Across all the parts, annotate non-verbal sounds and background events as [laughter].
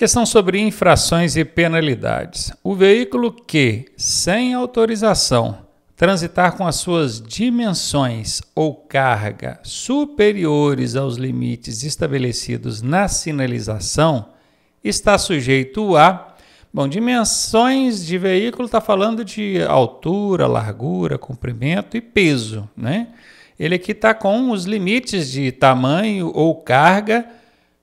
Questão sobre infrações e penalidades. O veículo que, sem autorização, transitar com as suas dimensões ou carga superiores aos limites estabelecidos na sinalização, está sujeito a. Bom, dimensões de veículo está falando de altura, largura, comprimento e peso, né? Ele aqui está com os limites de tamanho ou carga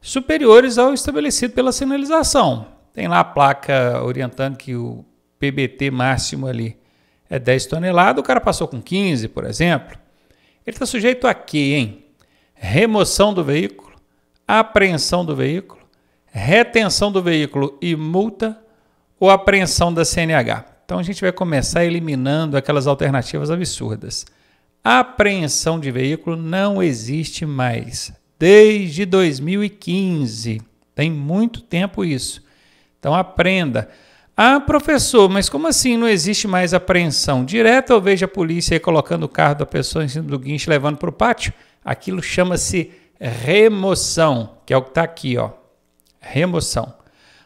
superiores ao estabelecido pela sinalização. Tem lá a placa orientando que o PBT máximo ali é 10 toneladas, o cara passou com 15, por exemplo. Ele está sujeito a quê, hein? Remoção do veículo, apreensão do veículo, retenção do veículo e multa ou apreensão da CNH. Então a gente vai começar eliminando aquelas alternativas absurdas. A apreensão de veículo não existe mais desde 2015. Tem muito tempo isso. Então aprenda. Ah, professor, mas como assim não existe mais apreensão? Direto eu vejo a polícia colocando o carro da pessoa em cima do guincho levando para o pátio. Aquilo chama-se remoção, que é o que está aqui, ó. Remoção.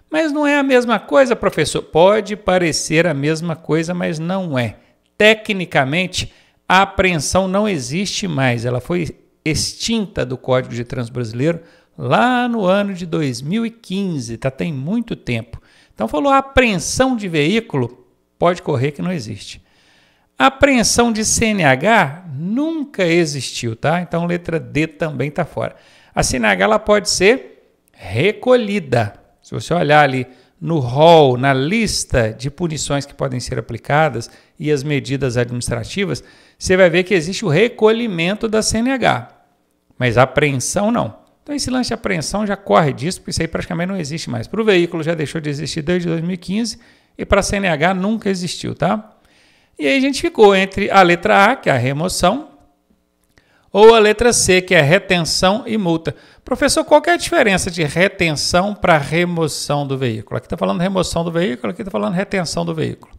Mas não é a mesma coisa, professor? Pode parecer a mesma coisa, mas não é. Tecnicamente, a apreensão não existe mais. Ela foi extinta do Código de Trânsito Brasileiro lá no ano de 2015, tá, tem muito tempo. Então falou apreensão de veículo, pode correr que não existe. Apreensão de CNH nunca existiu, tá? Então letra D também tá fora. A CNH ela pode ser recolhida. Se você olhar ali no rol, na lista de punições que podem ser aplicadas e as medidas administrativas, você vai ver que existe o recolhimento da CNH, mas apreensão não. Então esse lance de apreensão já corre disso, porque isso aí praticamente não existe mais. Para o veículo já deixou de existir desde 2015 e para a CNH nunca existiu, tá? E aí a gente ficou entre a letra A, que é a remoção, ou a letra C, que é retenção e multa. Professor, qual é a diferença de retenção para remoção do veículo? Aqui está falando remoção do veículo, aqui está falando retenção do veículo.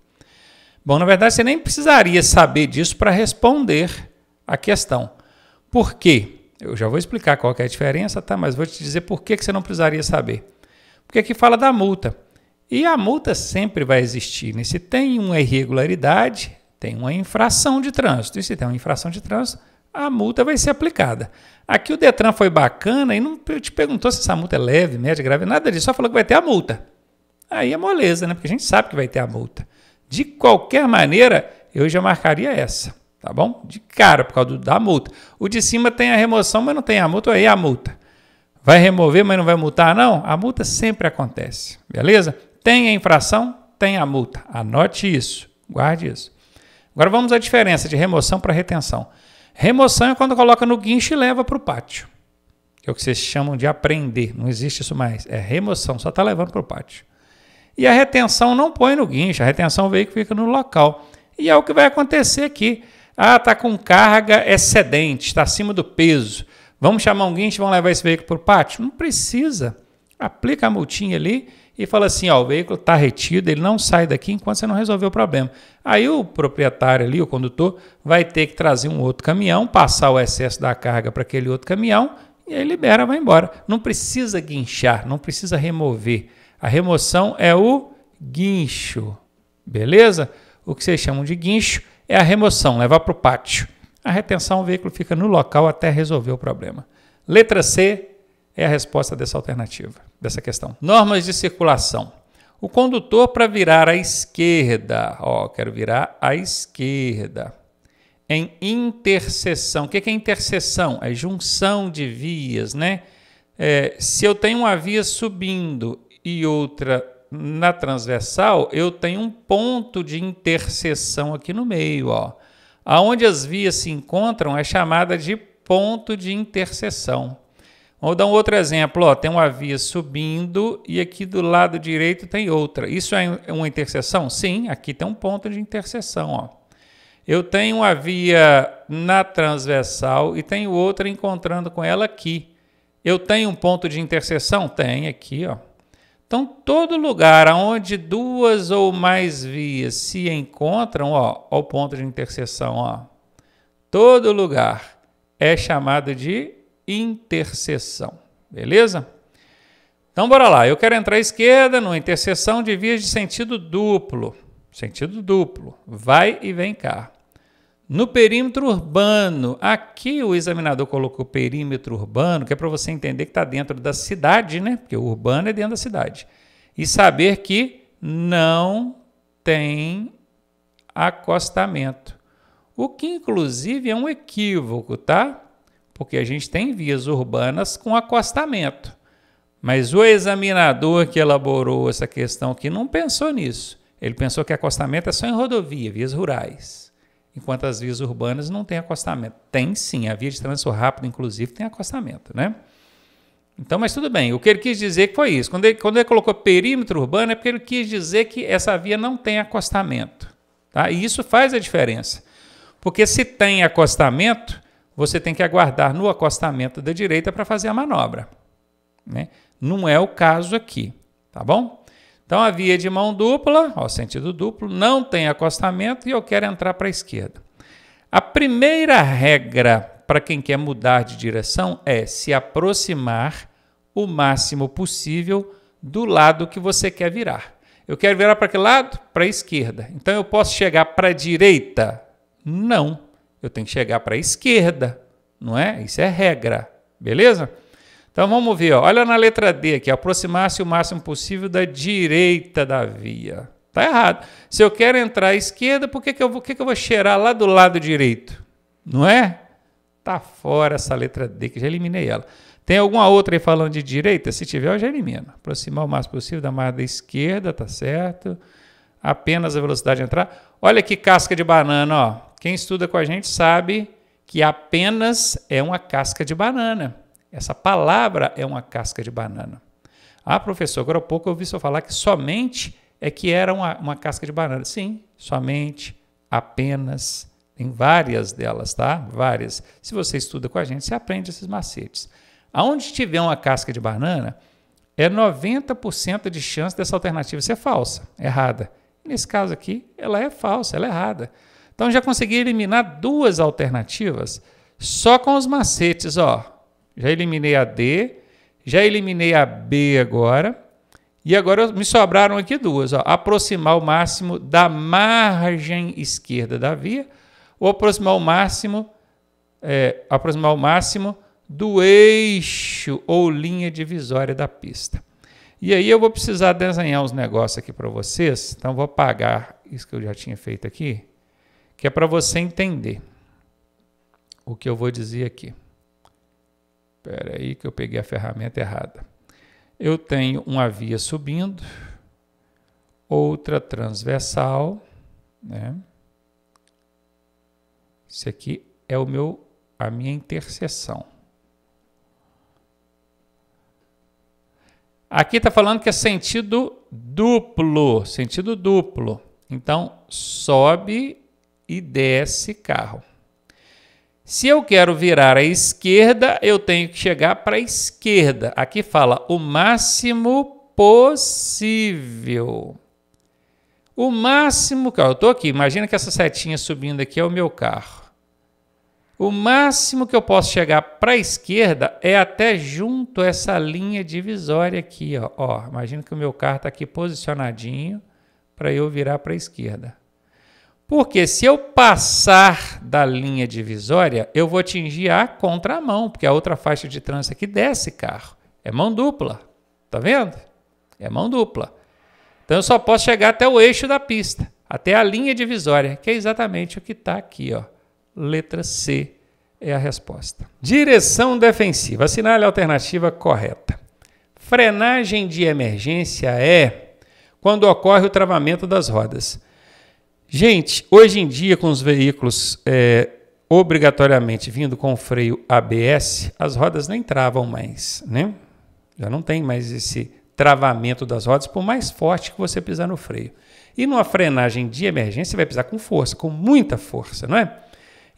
Bom, na verdade, você nem precisaria saber disso para responder a questão. Por quê? Eu já vou explicar qual é a diferença, tá? Mas vou te dizer por que, que você não precisaria saber. Porque aqui fala da multa. E a multa sempre vai existir. Né? Se tem uma irregularidade, tem uma infração de trânsito. E se tem uma infração de trânsito, a multa vai ser aplicada. Aqui o Detran foi bacana e não te perguntou se essa multa é leve, média, grave, nada disso, só falou que vai ter a multa. Aí é moleza, né? Porque a gente sabe que vai ter a multa. De qualquer maneira, eu já marcaria essa, tá bom? De cara, por causa do, da multa. O de cima tem a remoção, mas não tem a multa, aí é a multa. Vai remover, mas não vai multar, não? A multa sempre acontece, beleza? Tem a infração, tem a multa. Anote isso, guarde isso. Agora vamos à diferença de remoção para retenção. Remoção é quando coloca no guincho e leva para o pátio. é o que vocês chamam de aprender. Não existe isso mais. É remoção, só está levando para o pátio. E a retenção não põe no guincho, a retenção veio que fica no local. E é o que vai acontecer aqui. Ah, está com carga excedente, está acima do peso. Vamos chamar um guincho e vamos levar esse veículo para o pátio? Não precisa. Aplica a multinha ali e fala assim: ó, o veículo está retido, ele não sai daqui enquanto você não resolver o problema. Aí o proprietário ali, o condutor, vai ter que trazer um outro caminhão, passar o excesso da carga para aquele outro caminhão e aí libera, vai embora. Não precisa guinchar, não precisa remover. A remoção é o guincho, beleza? O que vocês chamam de guincho é a remoção, levar para o pátio. A retenção, o veículo fica no local até resolver o problema. Letra C é a resposta dessa alternativa dessa questão. Normas de circulação. O condutor para virar à esquerda, ó, quero virar à esquerda. Em interseção. O que é interseção? É junção de vias, né? É, se eu tenho uma via subindo e outra na transversal, eu tenho um ponto de interseção aqui no meio, ó. Aonde as vias se encontram é chamada de ponto de interseção. Vou dar um outro exemplo. Ó, tem uma via subindo e aqui do lado direito tem outra. Isso é uma interseção? Sim, aqui tem um ponto de interseção. Ó. Eu tenho uma via na transversal e tenho outra encontrando com ela aqui. Eu tenho um ponto de interseção? Tem aqui. Ó. Então, todo lugar onde duas ou mais vias se encontram, ó, ó o ponto de interseção, ó. todo lugar é chamado de interseção. Beleza? Então bora lá. Eu quero entrar à esquerda numa interseção de vias de sentido duplo. Sentido duplo. Vai e vem cá. No perímetro urbano, aqui o examinador colocou perímetro urbano, que é para você entender que está dentro da cidade, né? Porque o urbano é dentro da cidade. E saber que não tem acostamento. O que, inclusive, é um equívoco, tá? porque a gente tem vias urbanas com acostamento. Mas o examinador que elaborou essa questão aqui não pensou nisso. Ele pensou que acostamento é só em rodovia, vias rurais. Enquanto as vias urbanas não têm acostamento. Tem sim, a via de trânsito rápido, inclusive, tem acostamento, né? Então, mas tudo bem. O que ele quis dizer foi isso. Quando ele, quando ele colocou perímetro urbano, é porque ele quis dizer que essa via não tem acostamento. Tá? E isso faz a diferença. Porque se tem acostamento, você tem que aguardar no acostamento da direita para fazer a manobra. Né? Não é o caso aqui, tá bom? Então a via de mão dupla, ó, sentido duplo, não tem acostamento e eu quero entrar para a esquerda. A primeira regra para quem quer mudar de direção é se aproximar o máximo possível do lado que você quer virar. Eu quero virar para que lado? Para a esquerda. Então eu posso chegar para a direita? Não eu tenho que chegar para a esquerda, não é? Isso é regra, beleza? Então vamos ver, ó. olha na letra D aqui, aproximar-se o máximo possível da direita da via. Tá errado. Se eu quero entrar à esquerda, por que, que, eu, vou, que, que eu vou cheirar lá do lado direito? Não é? Tá fora essa letra D, que já eliminei ela. Tem alguma outra aí falando de direita? Se tiver, eu já elimino. Aproximar o máximo possível da margem da esquerda, tá certo? Apenas a velocidade de entrar. Olha que casca de banana, ó. Quem estuda com a gente sabe que apenas é uma casca de banana. Essa palavra é uma casca de banana. Ah, professor, agora há pouco eu ouvi senhor falar que somente é que era uma, uma casca de banana. Sim, somente, apenas, tem várias delas, tá? Várias. Se você estuda com a gente, você aprende esses macetes. Aonde tiver uma casca de banana, é 90% de chance dessa alternativa ser falsa, errada. Nesse caso aqui, ela é falsa, ela é errada. Então já consegui eliminar duas alternativas só com os macetes, ó. Já eliminei a D, já eliminei a B agora. E agora me sobraram aqui duas, ó. Aproximar o máximo da margem esquerda da via ou aproximar o máximo é, aproximar o máximo do eixo ou linha divisória da pista. E aí eu vou precisar desenhar uns negócios aqui para vocês, então vou apagar isso que eu já tinha feito aqui que é para você entender o que eu vou dizer aqui. Espera aí que eu peguei a ferramenta errada. Eu tenho uma via subindo, outra transversal, né? Isso aqui é o meu a minha interseção. Aqui está falando que é sentido duplo, sentido duplo. Então sobe e desce carro. Se eu quero virar à esquerda, eu tenho que chegar para a esquerda. Aqui fala o máximo possível. O máximo que eu estou aqui, imagina que essa setinha subindo aqui é o meu carro. O máximo que eu posso chegar para a esquerda é até junto a essa linha divisória aqui. Ó. ó imagina que o meu carro está aqui posicionadinho para eu virar para a esquerda. Porque se eu passar da linha divisória, eu vou atingir a contramão, porque a outra faixa de trânsito aqui desce carro. É mão dupla. Tá vendo? É mão dupla. Então eu só posso chegar até o eixo da pista, até a linha divisória, que é exatamente o que está aqui, ó. Letra C é a resposta. Direção defensiva. Assinale a alternativa correta. Frenagem de emergência é quando ocorre o travamento das rodas. Gente, hoje em dia, com os veículos é, obrigatoriamente vindo com freio ABS, as rodas nem travam mais, né? Já não tem mais esse travamento das rodas, por mais forte que você pisar no freio. E numa frenagem de emergência, você vai pisar com força, com muita força, não é?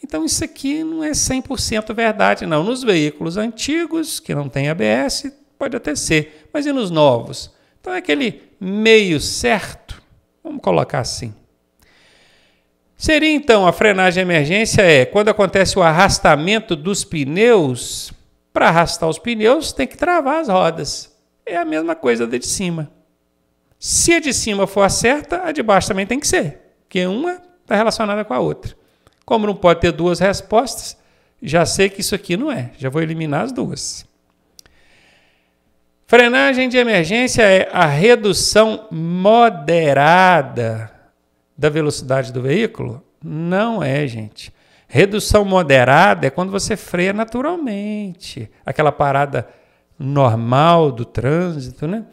Então, isso aqui não é 100% verdade, não. Nos veículos antigos, que não tem ABS, pode até ser, mas e nos novos? Então, é aquele meio certo, vamos colocar assim. Seria então a frenagem de emergência é quando acontece o arrastamento dos pneus, para arrastar os pneus tem que travar as rodas. É a mesma coisa da de cima. Se a de cima for a certa, a de baixo também tem que ser, porque uma está relacionada com a outra. Como não pode ter duas respostas, já sei que isso aqui não é, já vou eliminar as duas. Frenagem de emergência é a redução moderada da velocidade do veículo? Não é, gente. Redução moderada é quando você freia naturalmente, aquela parada normal do trânsito, né?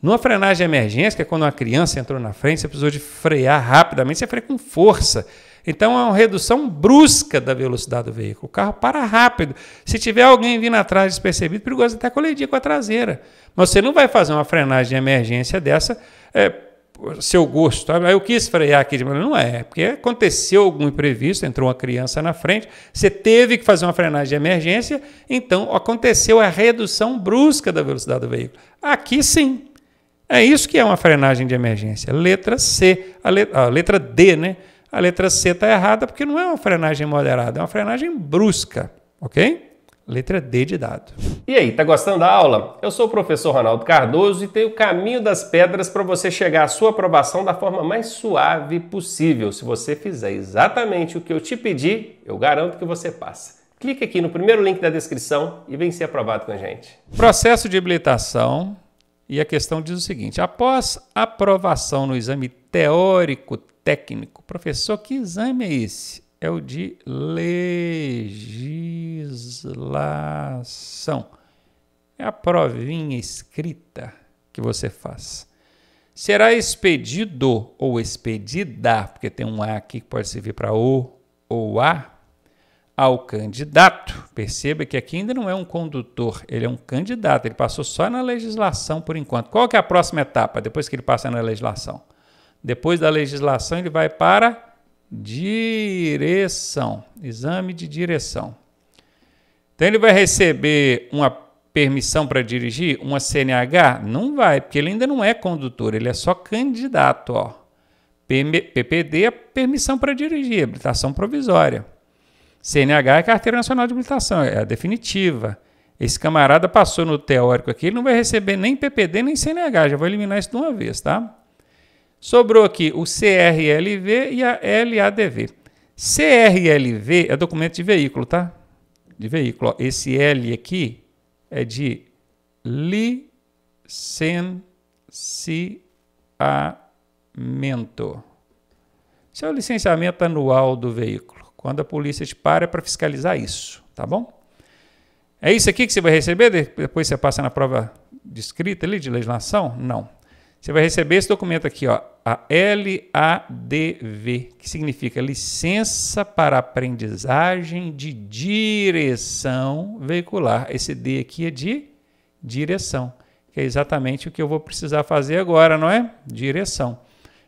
Numa frenagem de emergência, que é quando uma criança entrou na frente, você precisou de frear rapidamente, você freia com força. Então é uma redução brusca da velocidade do veículo. O carro para rápido. Se tiver alguém vindo atrás despercebido, perigoso até colidir com a traseira. Mas você não vai fazer uma frenagem de emergência dessa é, seu gosto. Aí eu quis frear aqui, mas não é, porque aconteceu algum imprevisto, entrou uma criança na frente, você teve que fazer uma frenagem de emergência, então aconteceu a redução brusca da velocidade do veículo. Aqui sim. É isso que é uma frenagem de emergência. Letra C, a, a letra D, né? A letra C está errada porque não é uma frenagem moderada, é uma frenagem brusca, ok? Letra D de dado. E aí, tá gostando da aula? Eu sou o professor Ronaldo Cardoso e tenho o caminho das pedras para você chegar à sua aprovação da forma mais suave possível. Se você fizer exatamente o que eu te pedi, eu garanto que você passa. Clique aqui no primeiro link da descrição e vem ser aprovado com a gente. Processo de habilitação e a questão diz o seguinte: após aprovação no exame teórico técnico, professor, que exame é esse? é o de legislação. É a provinha escrita que você faz. Será expedido ou expedida, porque tem um A aqui que pode servir para O ou A, ao candidato. Perceba que aqui ainda não é um condutor, ele é um candidato, ele passou só na legislação por enquanto. Qual que é a próxima etapa depois que ele passa na legislação? Depois da legislação, ele vai para direção, exame de direção. Então ele vai receber uma permissão para dirigir, uma CNH? Não vai, porque ele ainda não é condutor, ele é só candidato, ó. PPD é permissão para dirigir, habilitação provisória. CNH é carteira nacional de habilitação, é a definitiva. Esse camarada passou no teórico aqui, ele não vai receber nem PPD nem CNH, já vou eliminar isso de uma vez, tá? Sobrou aqui o CRLV e a LADV. CRLV é documento de veículo, tá? De veículo. Ó. Esse L aqui é de licenciamento. Isso é o licenciamento anual do veículo. Quando a polícia te para é para fiscalizar isso, tá bom? É isso aqui que você vai receber? Depois você passa na prova de escrita ali, de legislação? Não. Você vai receber esse documento aqui, ó, a LADV, que significa Licença para Aprendizagem de Direção Veicular. Esse D aqui é de direção, que é exatamente o que eu vou precisar fazer agora, não é? Direção.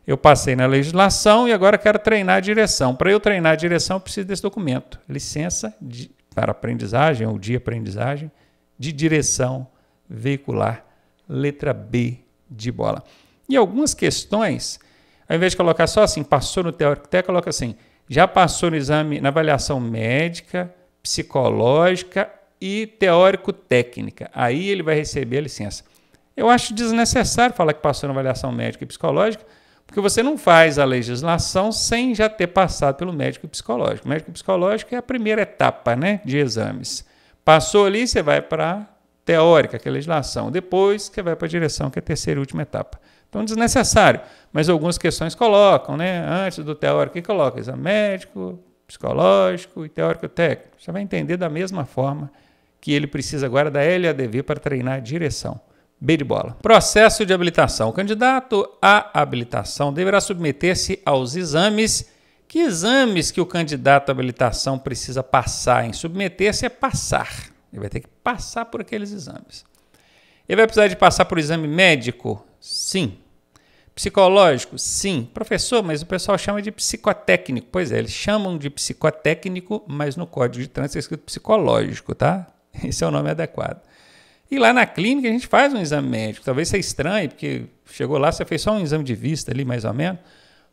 Eu passei na legislação e agora quero treinar a direção. Para eu treinar a direção, eu preciso desse documento. Licença de, para aprendizagem ou de aprendizagem de direção veicular, letra B de bola. E algumas questões, ao invés de colocar só assim, passou no teórico, até coloca assim, já passou no exame, na avaliação médica, psicológica e teórico-técnica. Aí ele vai receber a licença. Eu acho desnecessário falar que passou na avaliação médica e psicológica, porque você não faz a legislação sem já ter passado pelo médico psicológico. O médico psicológico é a primeira etapa né, de exames. Passou ali, você vai para teórica, que é a legislação. Depois que vai para a direção, que é a terceira e última etapa. Então, desnecessário. Mas algumas questões colocam, né? Antes do teórico, que coloca? Exame médico, psicológico e teórico-técnico. Você vai entender da mesma forma que ele precisa agora da LADV para treinar a direção. B de bola. Processo de habilitação. O candidato à habilitação deverá submeter-se aos exames. Que exames que o candidato à habilitação precisa passar em submeter-se é passar. Ele vai ter que passar por aqueles exames. Ele vai precisar de passar por exame médico? Sim. Psicológico? Sim. Professor, mas o pessoal chama de psicotécnico. Pois é, eles chamam de psicotécnico, mas no código de trânsito é escrito psicológico, tá? [laughs] Esse é o nome adequado. E lá na clínica a gente faz um exame médico. Talvez você estranhe, porque chegou lá, você fez só um exame de vista ali, mais ou menos.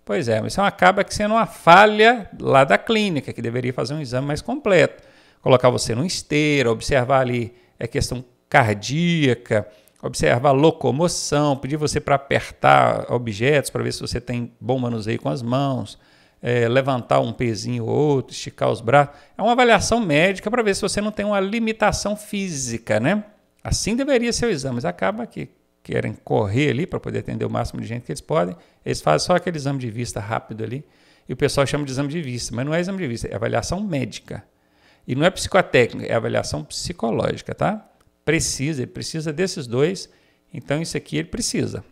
Pois é, mas isso é acaba sendo uma falha lá da clínica, que deveria fazer um exame mais completo colocar você no esteira, observar ali a é questão cardíaca, observar locomoção, pedir você para apertar objetos para ver se você tem bom manuseio com as mãos, é, levantar um pezinho ou outro, esticar os braços. É uma avaliação médica para ver se você não tem uma limitação física, né? Assim deveria ser o exame, mas acaba que querem correr ali para poder atender o máximo de gente que eles podem. Eles fazem só aquele exame de vista rápido ali. E o pessoal chama de exame de vista, mas não é exame de vista, é avaliação médica. E não é psicotécnica, é avaliação psicológica, tá? Precisa, ele precisa desses dois. Então, isso aqui ele precisa.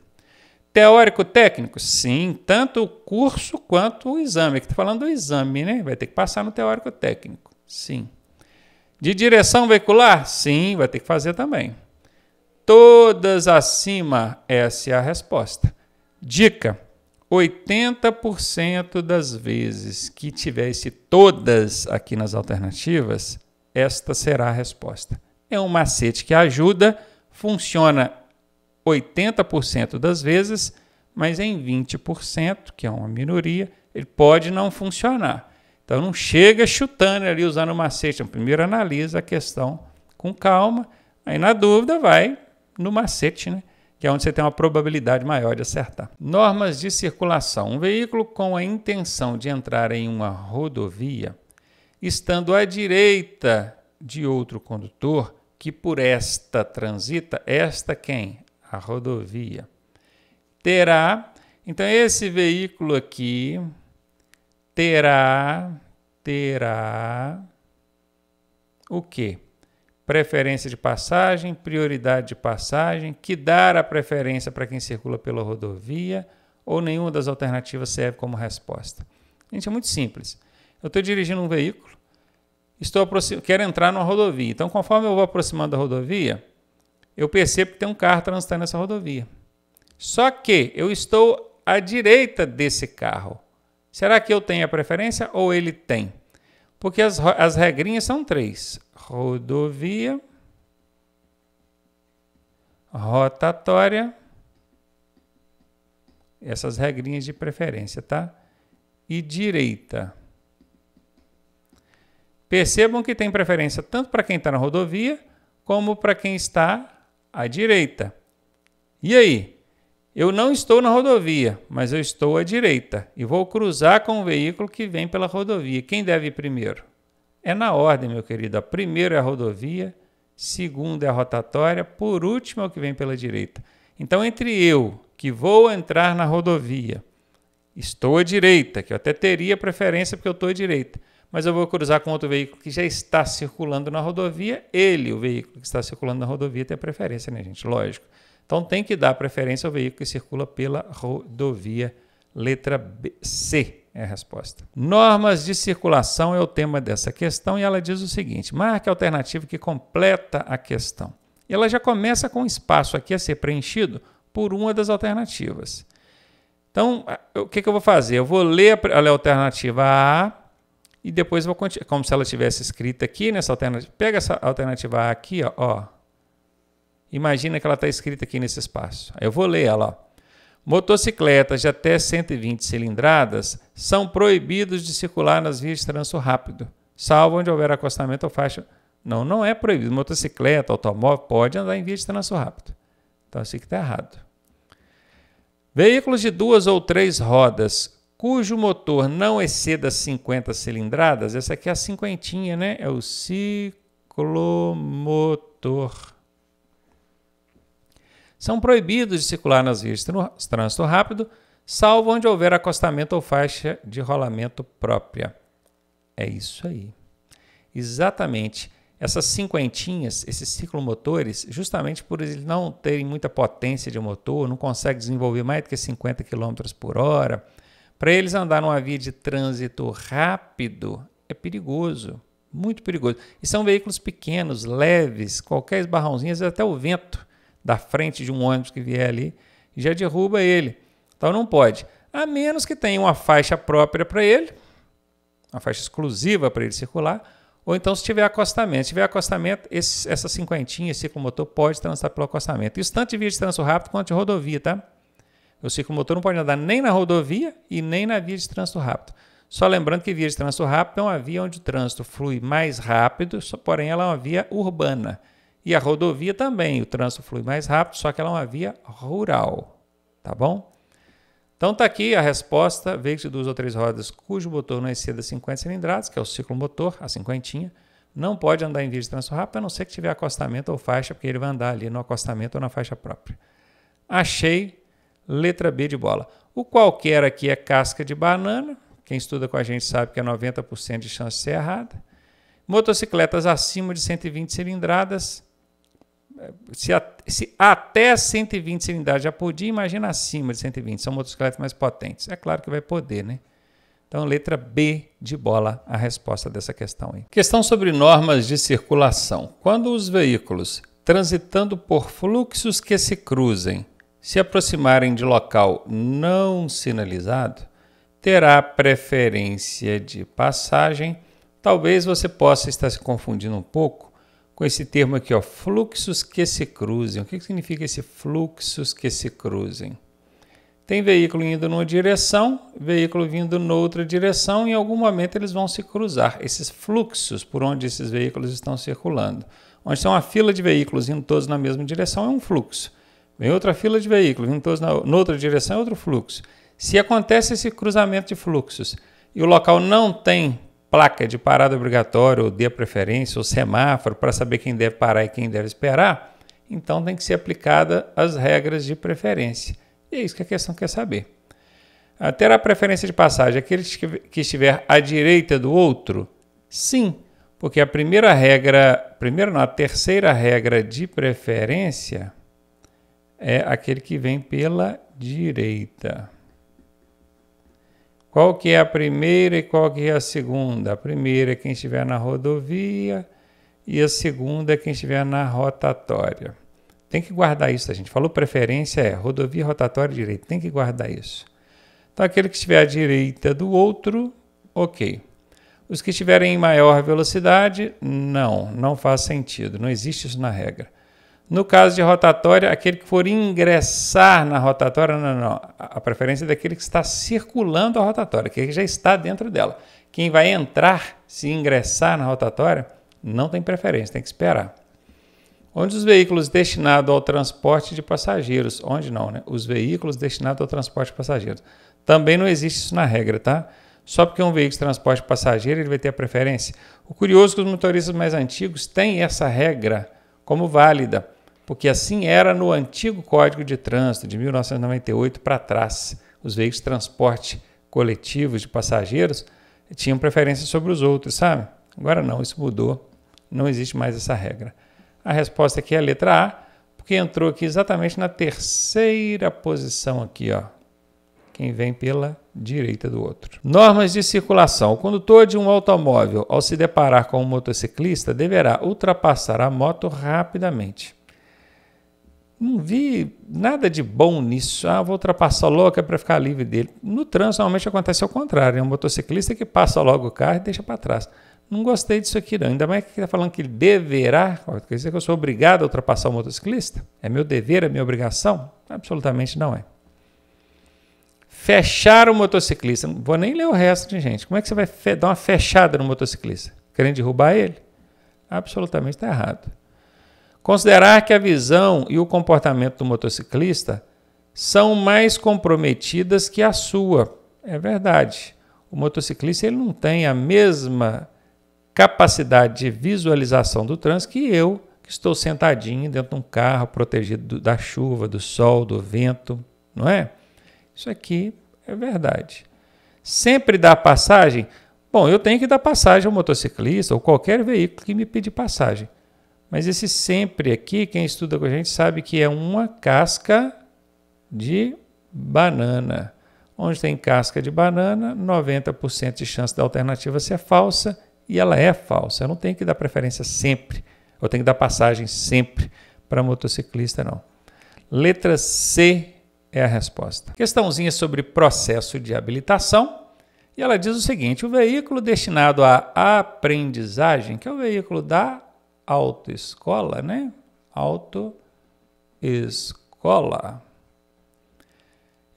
Teórico-técnico? Sim, tanto o curso quanto o exame. Aqui está falando do exame, né? Vai ter que passar no teórico-técnico. Sim. De direção veicular? Sim, vai ter que fazer também. Todas acima, essa é a resposta. Dica: 80% das vezes que tivesse todas aqui nas alternativas, esta será a resposta. É um macete que ajuda, funciona 80% das vezes, mas em 20%, que é uma minoria, ele pode não funcionar. Então não chega chutando ali usando o macete. Então, primeiro analisa a questão com calma, aí na dúvida vai no macete, né? que é onde você tem uma probabilidade maior de acertar. Normas de circulação: um veículo com a intenção de entrar em uma rodovia, estando à direita de outro condutor que por esta transita, esta quem? A rodovia. Terá, então esse veículo aqui terá terá o quê? preferência de passagem, prioridade de passagem, que dar a preferência para quem circula pela rodovia ou nenhuma das alternativas serve como resposta. Gente, é muito simples. Eu estou dirigindo um veículo, estou quero entrar numa rodovia. Então, conforme eu vou aproximando da rodovia, eu percebo que tem um carro transitando nessa rodovia. Só que eu estou à direita desse carro. Será que eu tenho a preferência ou ele tem? Porque as, as regrinhas são três: rodovia, rotatória, essas regrinhas de preferência, tá? E direita. Percebam que tem preferência tanto para quem está na rodovia como para quem está à direita. E aí? Eu não estou na rodovia, mas eu estou à direita e vou cruzar com o veículo que vem pela rodovia. Quem deve ir primeiro? É na ordem, meu querido. Primeiro é a rodovia, segundo é a rotatória, por último é o que vem pela direita. Então, entre eu, que vou entrar na rodovia, estou à direita, que eu até teria preferência porque eu estou à direita, mas eu vou cruzar com outro veículo que já está circulando na rodovia, ele, o veículo que está circulando na rodovia, tem a preferência, né, gente? Lógico. Então tem que dar preferência ao veículo que circula pela rodovia. Letra B, C é a resposta. Normas de circulação é o tema dessa questão e ela diz o seguinte: marque a alternativa que completa a questão. E ela já começa com o espaço aqui a ser preenchido por uma das alternativas. Então, o que, que eu vou fazer? Eu vou ler a, alternativa A e depois vou como se ela tivesse escrita aqui nessa alternativa. Pega essa alternativa A aqui, ó, ó Imagina que ela está escrita aqui nesse espaço. Eu vou ler ela. Ó. Motocicletas de até 120 cilindradas são proibidos de circular nas vias de trânsito rápido, salvo onde houver acostamento ou faixa. Não, não é proibido. Motocicleta, automóvel pode andar em via de trânsito rápido. Então, isso que está errado. Veículos de duas ou três rodas cujo motor não exceda 50 cilindradas, essa aqui é a cinquentinha, né? É o ciclomotor são proibidos de circular nas vias de trânsito rápido, salvo onde houver acostamento ou faixa de rolamento própria. É isso aí. Exatamente. Essas cinquentinhas, esses ciclomotores, justamente por eles não terem muita potência de motor, não conseguem desenvolver mais do que 50 km por hora, para eles andar numa via de trânsito rápido é perigoso, muito perigoso. E são veículos pequenos, leves, qualquer esbarrãozinho, até o vento da frente de um ônibus que vier ali e já derruba ele. Então não pode. A menos que tenha uma faixa própria para ele, uma faixa exclusiva para ele circular, ou então se tiver acostamento. Se tiver acostamento, esse, essa cinquentinha, esse ciclomotor pode transitar pelo acostamento. Isso tanto de via de trânsito rápido quanto de rodovia, tá? O ciclomotor não pode andar nem na rodovia e nem na via de trânsito rápido. Só lembrando que via de trânsito rápido é uma via onde o trânsito flui mais rápido, porém ela é uma via urbana. E a rodovia também, o trânsito flui mais rápido, só que ela é uma via rural, tá bom? Então tá aqui a resposta, veículo de duas ou três rodas cujo motor não exceda 50 cilindradas, que é o ciclomotor, a cinquentinha, não pode andar em via de trânsito rápido, a não ser que tiver acostamento ou faixa, porque ele vai andar ali no acostamento ou na faixa própria. Achei, letra B de bola. O qualquer aqui é casca de banana, quem estuda com a gente sabe que é 90% de chance de ser errada. Motocicletas acima de 120 cilindradas, se, a, se até 120 cilindradas já podia, imagina acima de 120. São motocicletas mais potentes. É claro que vai poder, né? Então, letra B de bola, a resposta dessa questão aí. Questão sobre normas de circulação. Quando os veículos transitando por fluxos que se cruzem se aproximarem de local não sinalizado, terá preferência de passagem. Talvez você possa estar se confundindo um pouco com esse termo aqui, ó, fluxos que se cruzem. O que significa esse fluxos que se cruzem? Tem veículo indo numa direção, veículo vindo noutra direção, em algum momento eles vão se cruzar. Esses fluxos por onde esses veículos estão circulando. Onde tem uma fila de veículos indo todos na mesma direção, é um fluxo. Vem outra fila de veículos indo todos na outra direção, é outro fluxo. Se acontece esse cruzamento de fluxos e o local não tem placa de parada obrigatória ou dê preferência ou semáforo para saber quem deve parar e quem deve esperar, então tem que ser aplicada as regras de preferência. E é isso que a questão quer saber. Ah, terá preferência de passagem aquele que estiver à direita do outro? Sim, porque a primeira regra, primeiro não, a terceira regra de preferência é aquele que vem pela direita. Qual que é a primeira e qual que é a segunda? A primeira é quem estiver na rodovia e a segunda é quem estiver na rotatória. Tem que guardar isso, a tá, gente falou preferência é rodovia, rotatória, direita, tem que guardar isso. Então aquele que estiver à direita do outro, ok. Os que estiverem em maior velocidade, não, não faz sentido, não existe isso na regra. No caso de rotatória, aquele que for ingressar na rotatória, não, não, a preferência é daquele que está circulando a rotatória, que já está dentro dela. Quem vai entrar, se ingressar na rotatória, não tem preferência, tem que esperar. Onde os veículos destinados ao transporte de passageiros, onde não, né? Os veículos destinados ao transporte de passageiros. Também não existe isso na regra, tá? Só porque é um veículo de transporte de passageiro, ele vai ter a preferência. O curioso é que os motoristas mais antigos têm essa regra como válida porque assim era no antigo Código de Trânsito de 1998 para trás. Os veículos de transporte coletivos de passageiros tinham preferência sobre os outros, sabe? Agora não, isso mudou, não existe mais essa regra. A resposta aqui é a letra A, porque entrou aqui exatamente na terceira posição aqui, ó. Quem vem pela direita do outro. Normas de circulação. O condutor de um automóvel, ao se deparar com um motociclista, deverá ultrapassar a moto rapidamente não vi nada de bom nisso. Ah, vou ultrapassar logo é para ficar livre dele. No trânsito, normalmente acontece ao contrário. É um motociclista que passa logo o carro e deixa para trás. Não gostei disso aqui, não. Ainda mais que está falando que ele deverá. Quer dizer que eu sou obrigado a ultrapassar o motociclista? É meu dever, é minha obrigação? Absolutamente não é. Fechar o motociclista. Não vou nem ler o resto de gente. Como é que você vai dar uma fechada no motociclista? Querendo derrubar ele? Absolutamente está errado. Considerar que a visão e o comportamento do motociclista são mais comprometidas que a sua. É verdade. O motociclista ele não tem a mesma capacidade de visualização do trânsito que eu, que estou sentadinho dentro de um carro, protegido da chuva, do sol, do vento, não é? Isso aqui é verdade. Sempre dá passagem? Bom, eu tenho que dar passagem ao motociclista ou qualquer veículo que me pedir passagem. Mas esse sempre aqui, quem estuda com a gente sabe que é uma casca de banana. Onde tem casca de banana, 90% de chance da alternativa ser falsa, e ela é falsa. Eu não tenho que dar preferência sempre, eu tenho que dar passagem sempre para motociclista, não. Letra C é a resposta. Questãozinha sobre processo de habilitação. E ela diz o seguinte: o veículo destinado à aprendizagem, que é o veículo da autoescola, né? Autoescola.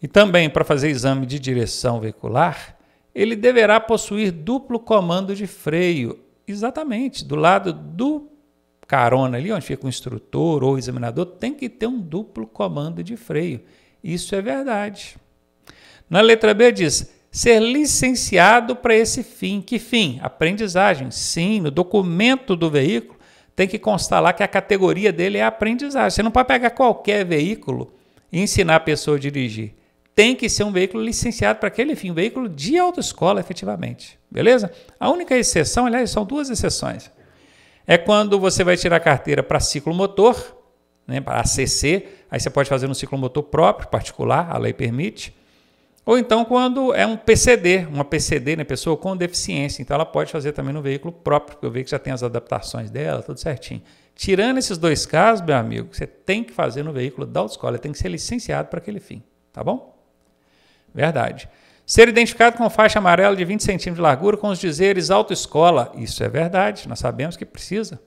E também para fazer exame de direção veicular, ele deverá possuir duplo comando de freio, exatamente do lado do carona ali, onde fica o instrutor ou o examinador, tem que ter um duplo comando de freio. Isso é verdade. Na letra B diz: ser licenciado para esse fim. Que fim? Aprendizagem. Sim, no documento do veículo tem que constar lá que a categoria dele é aprendizagem. Você não pode pegar qualquer veículo e ensinar a pessoa a dirigir. Tem que ser um veículo licenciado para aquele fim, um veículo de autoescola, efetivamente. Beleza? A única exceção, aliás, são duas exceções. É quando você vai tirar a carteira para ciclomotor, né, para ACC, aí você pode fazer no ciclomotor próprio, particular, a lei permite. Ou então quando é um PCD, uma PCD, né, pessoa com deficiência, então ela pode fazer também no veículo próprio, porque o veículo já tem as adaptações dela, tudo certinho. Tirando esses dois casos, meu amigo, você tem que fazer no veículo da autoescola, tem que ser licenciado para aquele fim, tá bom? Verdade. Ser identificado com faixa amarela de 20 centímetros de largura com os dizeres autoescola. Isso é verdade, nós sabemos que precisa.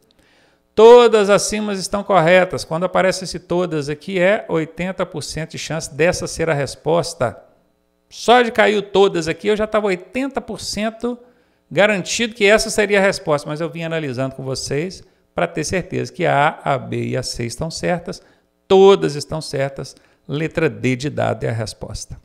Todas as cimas estão corretas. Quando aparece esse todas aqui, é 80% de chance dessa ser a resposta. Só de caiu todas aqui, eu já estava 80% garantido que essa seria a resposta, mas eu vim analisando com vocês para ter certeza que a A, a B e a C estão certas, todas estão certas, letra D de dado é a resposta.